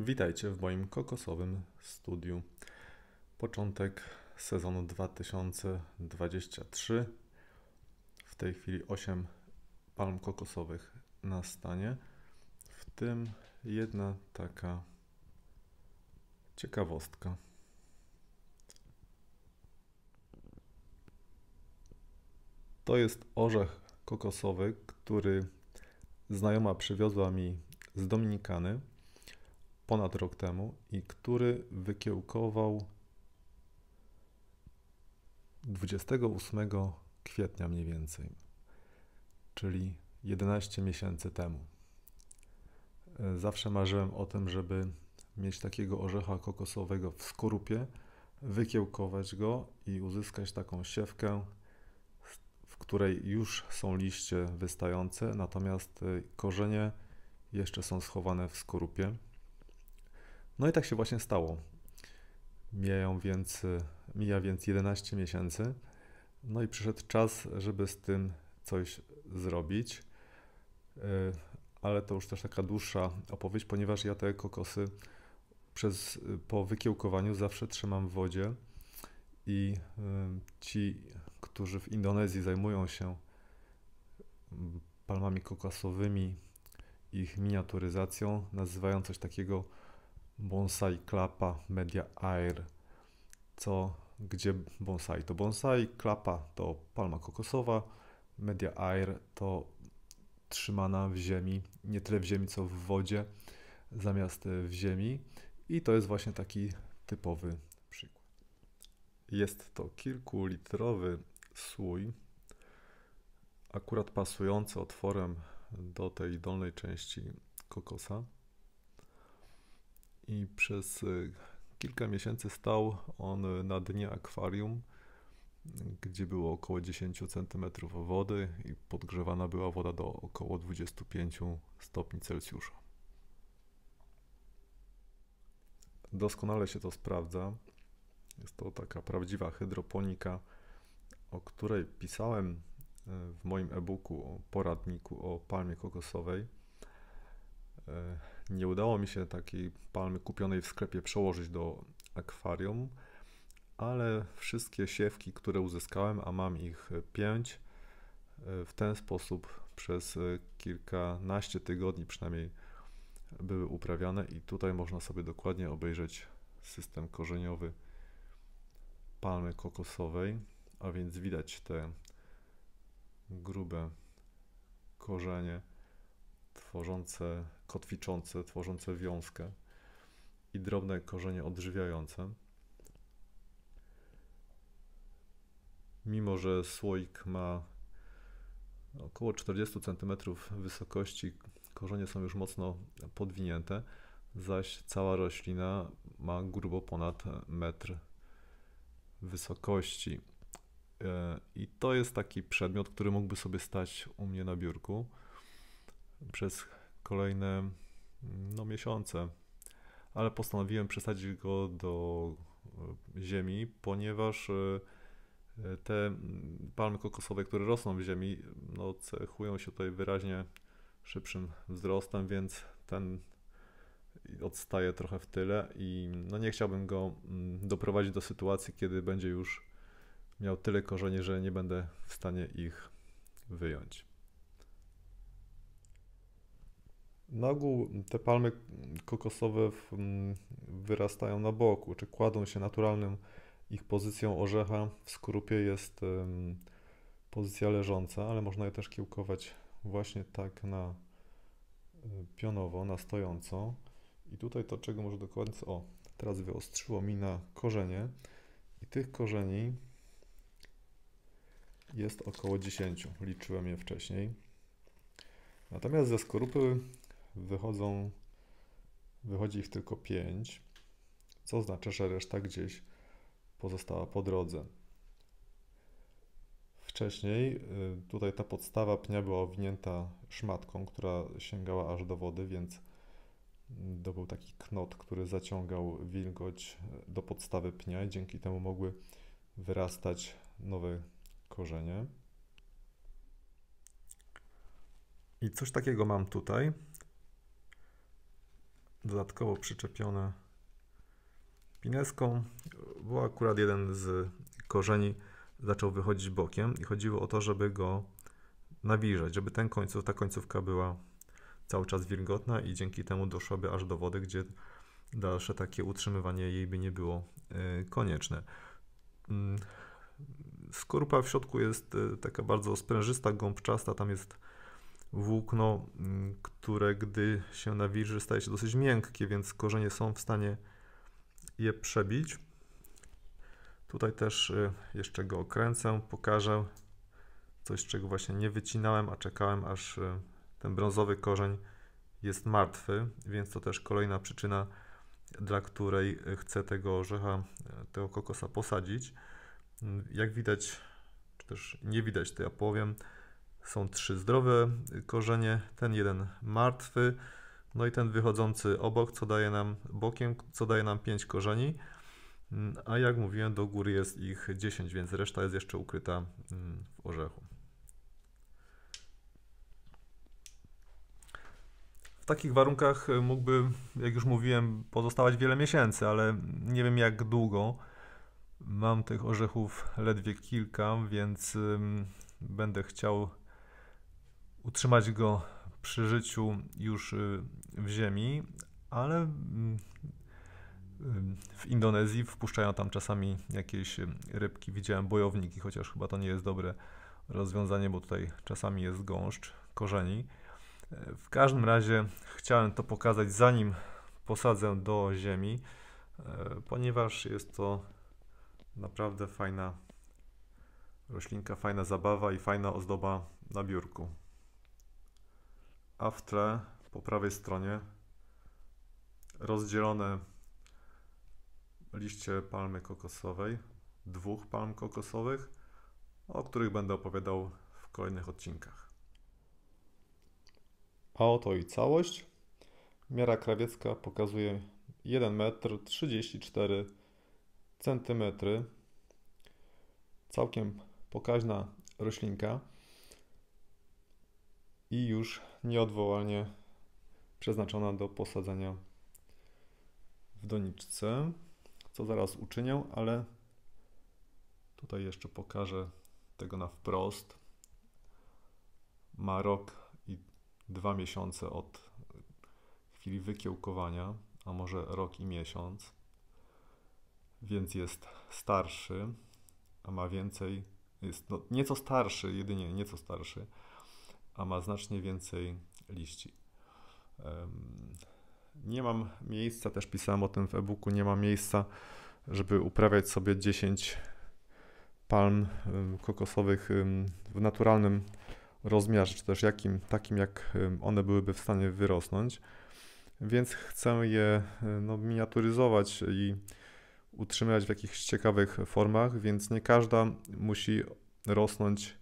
Witajcie w moim kokosowym studiu. Początek sezonu 2023. W tej chwili 8 palm kokosowych na stanie, w tym jedna taka ciekawostka. To jest orzech kokosowy, który znajoma przywiozła mi z Dominikany ponad rok temu i który wykiełkował 28 kwietnia mniej więcej, czyli 11 miesięcy temu. Zawsze marzyłem o tym, żeby mieć takiego orzecha kokosowego w skorupie, wykiełkować go i uzyskać taką siewkę, w której już są liście wystające, natomiast y, korzenie jeszcze są schowane w skorupie. No i tak się właśnie stało. Mijają więc, y, mija więc 11 miesięcy. No i przyszedł czas, żeby z tym coś zrobić. Y, ale to już też taka dłuższa opowieść, ponieważ ja te kokosy przez, y, po wykiełkowaniu zawsze trzymam w wodzie i ci, którzy w Indonezji zajmują się mm, palmami kokosowymi, ich miniaturyzacją, nazywają coś takiego Bonsai Klapa Media Air. Co, gdzie bonsai to bonsai, klapa to palma kokosowa, Media Air to trzymana w ziemi, nie tyle w ziemi co w wodzie, zamiast w ziemi. I to jest właśnie taki typowy przykład. Jest to kilkulitrowy słój, akurat pasujący otworem do tej dolnej części kokosa i przez y, kilka miesięcy stał on na dnie akwarium, gdzie było około 10 cm wody i podgrzewana była woda do około 25 stopni Celsjusza. Doskonale się to sprawdza. Jest to taka prawdziwa hydroponika, o której pisałem y, w moim e-booku o poradniku o palmie kokosowej. Y, nie udało mi się takiej palmy kupionej w sklepie przełożyć do akwarium, ale wszystkie siewki, które uzyskałem, a mam ich 5, w ten sposób przez kilkanaście tygodni przynajmniej były uprawiane i tutaj można sobie dokładnie obejrzeć system korzeniowy palmy kokosowej, a więc widać te grube korzenie tworzące kotwiczące, tworzące wiązkę i drobne korzenie odżywiające. Mimo, że słoik ma około 40 cm wysokości, korzenie są już mocno podwinięte, zaś cała roślina ma grubo ponad metr wysokości. E, I to jest taki przedmiot, który mógłby sobie stać u mnie na biurku przez kolejne no, miesiące, ale postanowiłem przesadzić go do e, ziemi, ponieważ e, e, te palmy kokosowe, które rosną w ziemi, no, cechują się tutaj wyraźnie szybszym wzrostem, więc ten odstaje trochę w tyle i no nie chciałbym go doprowadzić do sytuacji, kiedy będzie już miał tyle korzenie, że nie będę w stanie ich wyjąć. Na ogół te palmy kokosowe mm, wyrastają na boku, czy kładą się naturalnym ich pozycją orzecha. W skorupie jest pozycja leżąca, ale można je też kiełkować właśnie tak na e, pionowo, na stojąco. I tutaj to, czego może do końca... O, teraz wyostrzyło mi na korzenie. I tych korzeni jest około 10. Liczyłem je wcześniej. Natomiast ze skorupy wychodzą, wychodzi ich tylko 5, co oznacza, że reszta gdzieś pozostała po drodze. Wcześniej y, tutaj ta podstawa pnia była owinięta szmatką, która sięgała aż do wody, więc to był taki knot, który zaciągał wilgoć do podstawy pnia i dzięki temu mogły wyrastać nowe korzenie. I coś takiego mam tutaj dodatkowo przyczepione pineską, bo akurat jeden z korzeni zaczął wychodzić bokiem i chodziło o to, żeby go nawilżać, żeby ten końców, ta końcówka była cały czas wilgotna i dzięki temu doszłaby aż do wody, gdzie dalsze takie utrzymywanie jej by nie było e, konieczne. Mm, Skorupa w środku jest e, taka bardzo sprężysta, gąbczasta, tam jest włókno, mm, które gdy się nawilży staje się dosyć miękkie, więc korzenie są w stanie je przebić. Tutaj też y, jeszcze go okręcę, pokażę coś, czego właśnie nie wycinałem, a czekałem aż y, ten brązowy korzeń jest martwy, więc to też kolejna przyczyna, dla której y, chcę tego orzecha, tego kokosa posadzić. Mm, jak widać, czy też nie widać, to ja powiem, są trzy zdrowe korzenie, ten jeden martwy, no i ten wychodzący obok, co daje nam bokiem, co daje nam 5 korzeni. Mm, a jak mówiłem, do góry jest ich 10, więc reszta jest jeszcze ukryta mm, w orzechu. W takich warunkach y, mógłby, jak już mówiłem, pozostawać wiele miesięcy, ale nie wiem jak długo. Mam tych orzechów ledwie kilka, więc będę chciał utrzymać go przy życiu już y, w ziemi, ale mm, y, w Indonezji wpuszczają tam czasami jakieś y, rybki. Widziałem bojowniki, chociaż chyba to nie jest dobre rozwiązanie, bo tutaj czasami jest gąszcz korzeni. E, w każdym razie chciałem to pokazać zanim posadzę do ziemi, e, ponieważ jest to naprawdę fajna roślinka, fajna zabawa i fajna ozdoba na biurku a w tle po prawej stronie rozdzielone liście palmy kokosowej, dwóch palm kokosowych, o których będę opowiadał w kolejnych odcinkach. A oto i całość. Miara krawiecka pokazuje 1 m 34 cm. Całkiem pokaźna roślinka. I już nieodwołalnie przeznaczona do posadzenia w doniczce, co zaraz uczynię, ale tutaj jeszcze pokażę tego na wprost. Ma rok i dwa miesiące od chwili wykiełkowania, a może rok i miesiąc, więc jest starszy, a ma więcej, jest no, nieco starszy, jedynie nieco starszy, a ma znacznie więcej liści. Nie mam miejsca, też pisałem o tym w e-booku, nie ma miejsca, żeby uprawiać sobie 10 palm kokosowych w naturalnym rozmiarze, czy też jakim, takim jak one byłyby w stanie wyrosnąć. Więc chcę je e, no, miniaturyzować i utrzymywać w jakichś ciekawych formach, więc nie każda musi rosnąć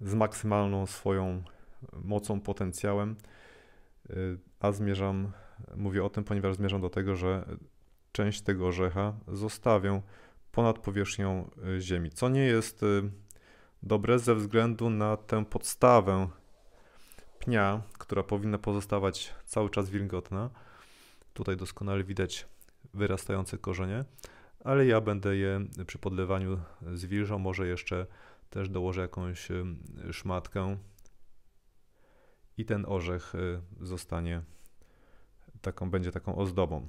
z maksymalną swoją mocą, potencjałem, y, a zmierzam, mówię o tym, ponieważ zmierzam do tego, że część tego orzecha zostawię ponad powierzchnią y, ziemi, co nie jest y, dobre ze względu na tę podstawę pnia, która powinna pozostawać cały czas wilgotna. Tutaj doskonale widać wyrastające korzenie, ale ja będę je przy podlewaniu zwilżał, może jeszcze też dołożę jakąś szmatkę i ten orzech y, zostanie taką, będzie taką ozdobą.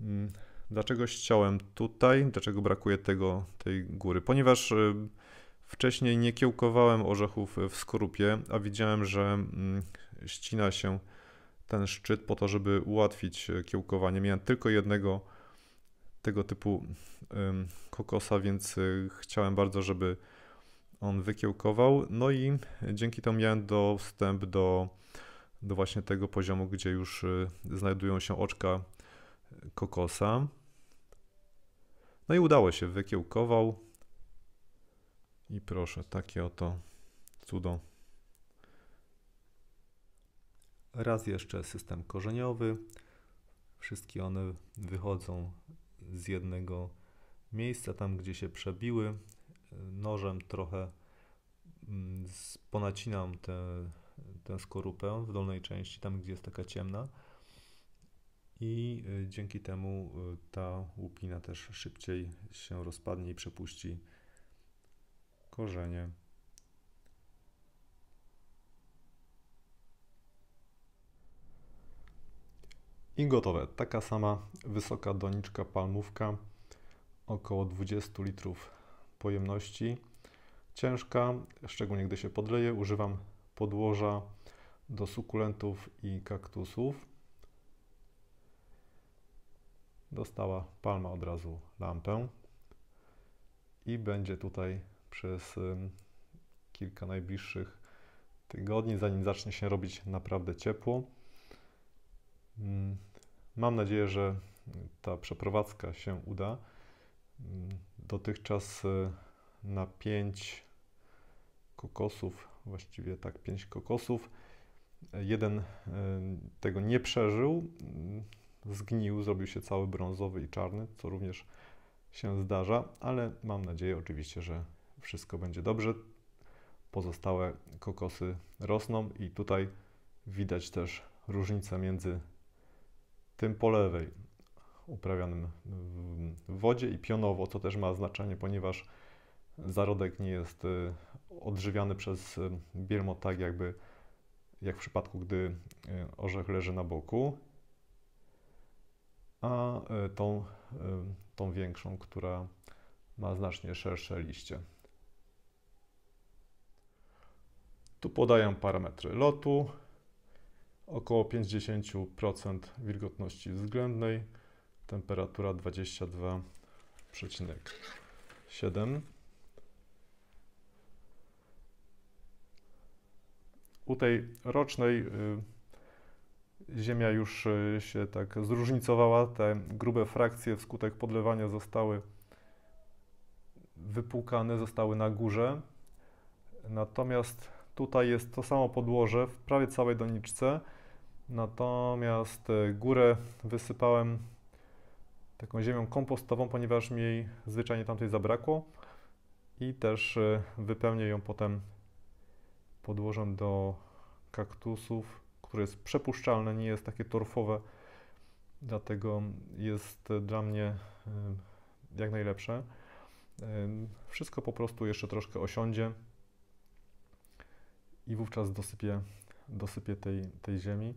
Mm, dlaczego ściąłem tutaj? Dlaczego brakuje tego, tej góry? Ponieważ y, wcześniej nie kiełkowałem orzechów w skorupie, a widziałem, że mm, ścina się ten szczyt po to, żeby ułatwić y, kiełkowanie. Miałem tylko jednego tego typu kokosa, więc chciałem bardzo, żeby on wykiełkował. No i dzięki temu miałem dostęp do, do właśnie tego poziomu, gdzie już y, znajdują się oczka kokosa. No i udało się, wykiełkował. I proszę, takie oto cudo. Raz jeszcze system korzeniowy. Wszystkie one wychodzą z jednego miejsca, tam gdzie się przebiły nożem trochę mm, ponacinam tę, tę skorupę w dolnej części, tam gdzie jest taka ciemna. I y, dzięki temu y, ta łupina też szybciej się rozpadnie i przepuści korzenie. I gotowe. Taka sama wysoka doniczka palmówka, około 20 litrów pojemności ciężka, szczególnie gdy się podleje. Używam podłoża do sukulentów i kaktusów. Dostała palma od razu lampę i będzie tutaj przez kilka najbliższych tygodni, zanim zacznie się robić naprawdę ciepło. Mm, mam nadzieję, że ta przeprowadzka się uda. Dotychczas e, na 5 kokosów, właściwie tak, 5 kokosów, e, jeden e, tego nie przeżył, mm, zgnił, zrobił się cały brązowy i czarny, co również się zdarza, ale mam nadzieję oczywiście, że wszystko będzie dobrze. Pozostałe kokosy rosną i tutaj widać też różnicę między tym po lewej, uprawianym w wodzie i pionowo, co też ma znaczenie, ponieważ zarodek nie jest y, odżywiany przez y, bielmo tak jakby jak w przypadku, gdy y, orzech leży na boku, a tą, tą większą, która ma znacznie szersze liście. Tu podaję parametry lotu, około 50% wilgotności względnej, temperatura 22,7. U tej rocznej y, ziemia już y, się tak zróżnicowała, te grube frakcje wskutek podlewania zostały wypłukane, zostały na górze. Natomiast tutaj jest to samo podłoże w prawie całej doniczce, natomiast y, górę wysypałem taką ziemią kompostową, ponieważ mi jej zwyczajnie tamtej zabrakło i też e, wypełnię ją potem podłożem do kaktusów, które jest przepuszczalne, nie jest takie torfowe, dlatego jest dla mnie e, jak najlepsze. E, wszystko po prostu jeszcze troszkę osiądzie i wówczas dosypię, dosypię tej, tej ziemi.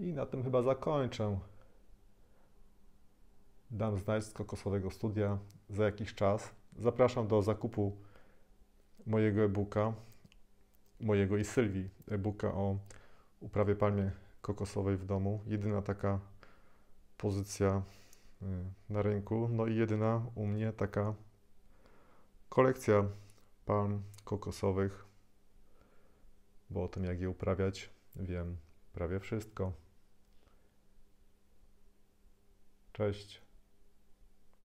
I na tym chyba zakończę. Dam znać z kokosowego studia za jakiś czas. Zapraszam do zakupu mojego e-booka, mojego i Sylwii e-booka o uprawie palm kokosowej w domu. Jedyna taka pozycja y, na rynku, no i jedyna u mnie taka kolekcja palm kokosowych, bo o tym jak je uprawiać wiem prawie wszystko. Cześć.